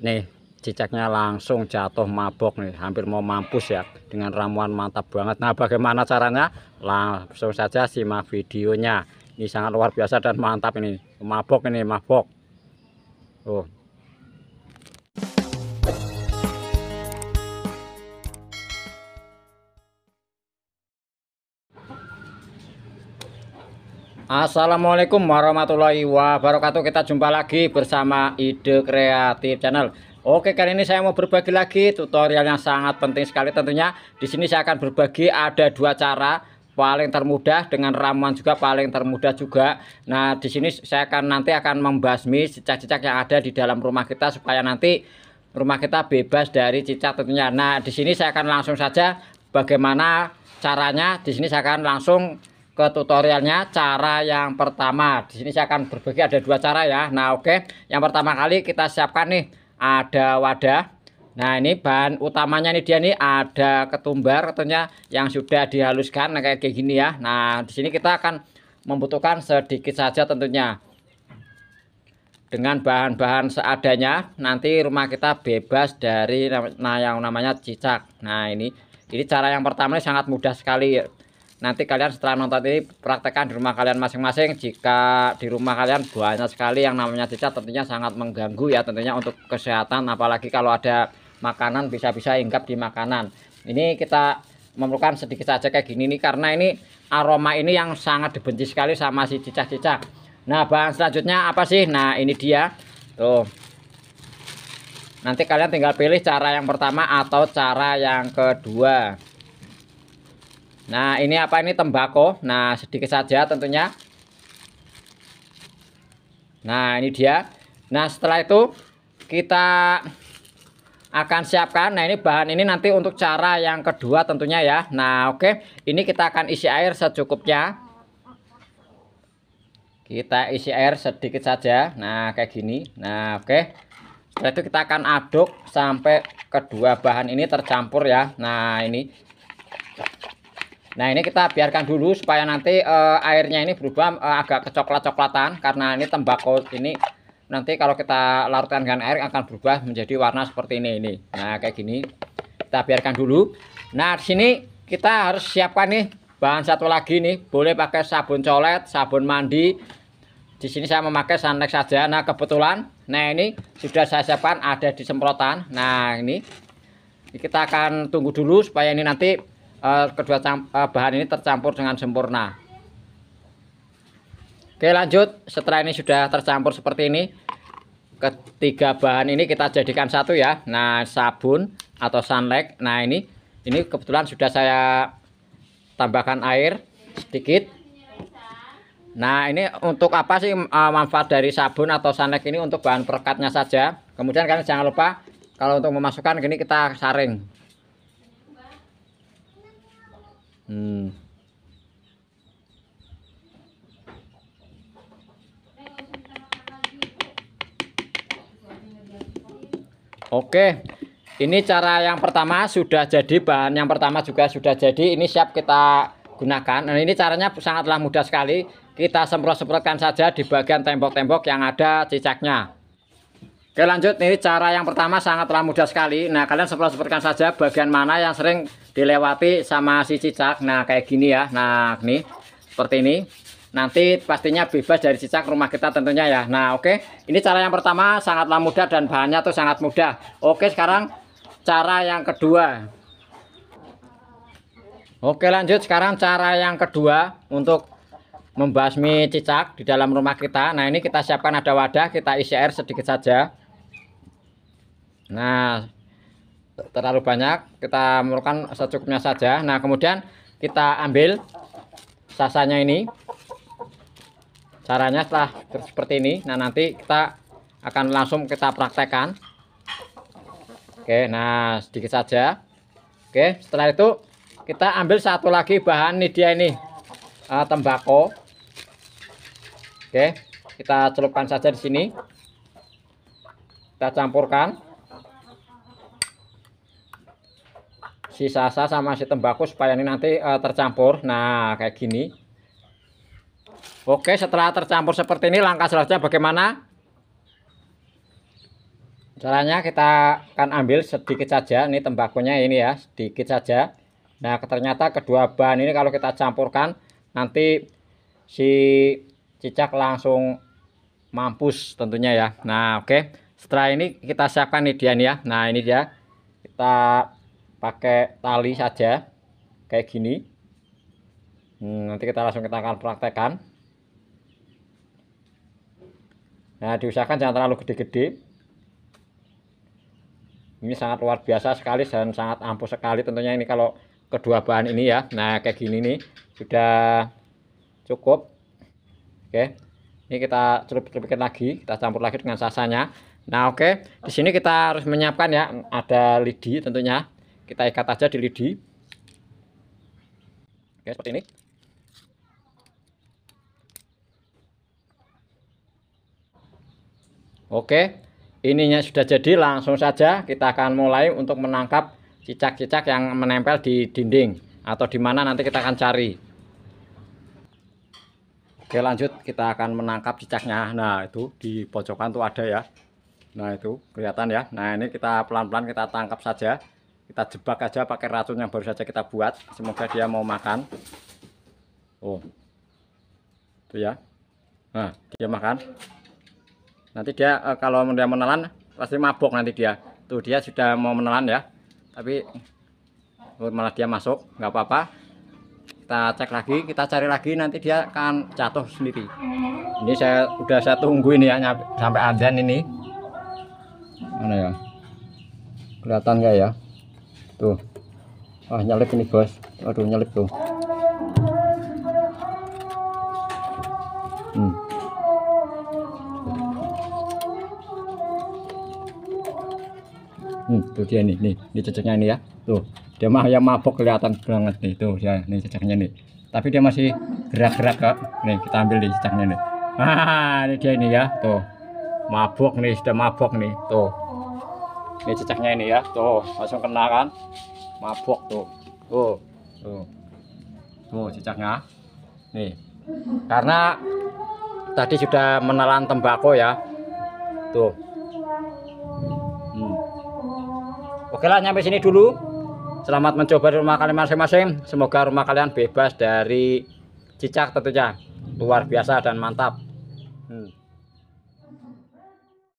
nih cicaknya langsung jatuh mabok nih hampir mau mampus ya dengan ramuan mantap banget nah bagaimana caranya langsung saja simak videonya ini sangat luar biasa dan mantap ini mabok ini mabok oh Assalamualaikum warahmatullahi wabarakatuh Kita jumpa lagi bersama Ide Kreatif Channel Oke kali ini saya mau berbagi lagi tutorial yang sangat penting sekali tentunya Di sini saya akan berbagi ada dua cara paling termudah dengan ramuan juga paling termudah juga. Nah, di sini saya akan nanti akan membasmi cicak-cicak yang ada di dalam rumah kita supaya nanti rumah kita bebas dari cicak tentunya. Nah, di sini saya akan langsung saja bagaimana caranya. Di sini saya akan langsung ke tutorialnya cara yang pertama di sini saya akan berbagi ada dua cara ya nah oke okay. yang pertama kali kita siapkan nih ada wadah nah ini bahan utamanya nih dia nih ada ketumbar katanya yang sudah dihaluskan nah, kayak gini ya nah di sini kita akan membutuhkan sedikit saja tentunya dengan bahan-bahan seadanya nanti rumah kita bebas dari nah yang namanya cicak nah ini ini cara yang pertama ini sangat mudah sekali nanti kalian setelah nonton ini praktekkan di rumah kalian masing-masing jika di rumah kalian banyak sekali yang namanya cicak, tentunya sangat mengganggu ya tentunya untuk kesehatan apalagi kalau ada makanan bisa-bisa hinggap di makanan ini kita memerlukan sedikit saja kayak gini nih karena ini aroma ini yang sangat dibenci sekali sama si cicak-cicak nah bahan selanjutnya apa sih nah ini dia tuh nanti kalian tinggal pilih cara yang pertama atau cara yang kedua Nah, ini apa ini tembakau. Nah, sedikit saja tentunya. Nah, ini dia. Nah, setelah itu kita akan siapkan. Nah, ini bahan ini nanti untuk cara yang kedua tentunya ya. Nah, oke. Ini kita akan isi air secukupnya. Kita isi air sedikit saja. Nah, kayak gini. Nah, oke. Setelah itu kita akan aduk sampai kedua bahan ini tercampur ya. Nah, ini Nah ini kita biarkan dulu supaya nanti uh, airnya ini berubah uh, agak kecoklat-coklatan karena ini tembakau ini nanti kalau kita larutkan dengan air akan berubah menjadi warna seperti ini ini. Nah kayak gini kita biarkan dulu. Nah di sini kita harus siapkan nih bahan satu lagi nih boleh pakai sabun colet, sabun mandi. Di sini saya memakai Sanex saja. Nah kebetulan, nah ini sudah saya siapkan ada di semprotan. Nah ini kita akan tunggu dulu supaya ini nanti Eh, kedua eh, bahan ini tercampur dengan sempurna oke lanjut setelah ini sudah tercampur seperti ini ketiga bahan ini kita jadikan satu ya nah sabun atau sunlight nah ini ini kebetulan sudah saya tambahkan air sedikit Nah ini untuk apa sih eh, manfaat dari sabun atau sunlight ini untuk bahan perekatnya saja. Kemudian kalian jangan lupa kalau untuk memasukkan ini kita saring. Hmm. Oke. Ini cara yang pertama sudah jadi bahan yang pertama juga sudah jadi. Ini siap kita gunakan. Nah, ini caranya sangatlah mudah sekali. Kita semprot-semprotkan saja di bagian tembok-tembok yang ada cicaknya. Oke lanjut ini cara yang pertama sangatlah mudah sekali. Nah kalian setelah sepertikan saja bagian mana yang sering dilewati sama si cicak. Nah kayak gini ya. Nah ini seperti ini. Nanti pastinya bebas dari cicak rumah kita tentunya ya. Nah oke ini cara yang pertama sangatlah mudah dan bahannya tuh sangat mudah. Oke sekarang cara yang kedua. Oke lanjut sekarang cara yang kedua untuk membasmi cicak di dalam rumah kita. Nah ini kita siapkan ada wadah kita isi air sedikit saja. Nah, terlalu banyak kita merukan secukupnya saja. Nah, kemudian kita ambil sasanya ini. Caranya setelah seperti ini. Nah, nanti kita akan langsung kita praktekkan. Oke, nah sedikit saja. Oke, setelah itu kita ambil satu lagi bahan nih dia ini uh, ah, tembakau. Oke, kita celupkan saja di sini. Kita campurkan. si sasa sama si tembakau supaya ini nanti uh, tercampur nah kayak gini oke setelah tercampur seperti ini langkah selanjutnya bagaimana caranya kita akan ambil sedikit saja ini tembakunya ini ya sedikit saja nah ternyata kedua bahan ini kalau kita campurkan nanti si cicak langsung mampus tentunya ya nah oke setelah ini kita siapkan nih dia ya nah ini dia kita pakai tali saja kayak gini hmm, nanti kita langsung kita akan praktekkan nah diusahakan jangan terlalu gede-gede ini sangat luar biasa sekali dan sangat ampuh sekali tentunya ini kalau kedua bahan ini ya nah kayak gini nih sudah cukup oke ini kita celup-celupin lagi kita campur lagi dengan sasanya nah oke di sini kita harus menyiapkan ya ada lidi tentunya kita ikat aja di lidi. Oke, seperti ini. Oke, ininya sudah jadi. Langsung saja kita akan mulai untuk menangkap cicak-cicak yang menempel di dinding atau di mana nanti kita akan cari. Oke, lanjut kita akan menangkap cicaknya. Nah, itu di pojokan tuh ada ya. Nah, itu kelihatan ya. Nah, ini kita pelan-pelan kita tangkap saja kita jebak aja pakai racun yang baru saja kita buat semoga dia mau makan oh itu ya nah dia makan nanti dia eh, kalau dia menelan pasti mabok nanti dia tuh dia sudah mau menelan ya tapi oh, malah dia masuk nggak apa-apa kita cek lagi kita cari lagi nanti dia akan jatuh sendiri ini saya udah saya tunggu ini ya sampai adzan ini mana ya kelihatan nggak ya tuh ah nyalip ini bos aduh nyalip tuh hmm. Hmm, tuh dia nih nih ini ceceknya ini ya tuh dia mah yang mabok kelihatan banget nih tuh ya, nih ceceknya nih tapi dia masih gerak-gerak kok nih kita ambil nih ceceknya nih ah ini dia ini ya tuh mabok nih sudah mabok nih tuh ini cecahnya ini ya tuh langsung kena kan mabok tuh tuh tuh tuh cecahnya nih karena tadi sudah menelan tembakau ya tuh hmm. oke lah nyampe sini dulu selamat mencoba di rumah kalian masing-masing semoga rumah kalian bebas dari cicak tentunya luar biasa dan mantap hmm.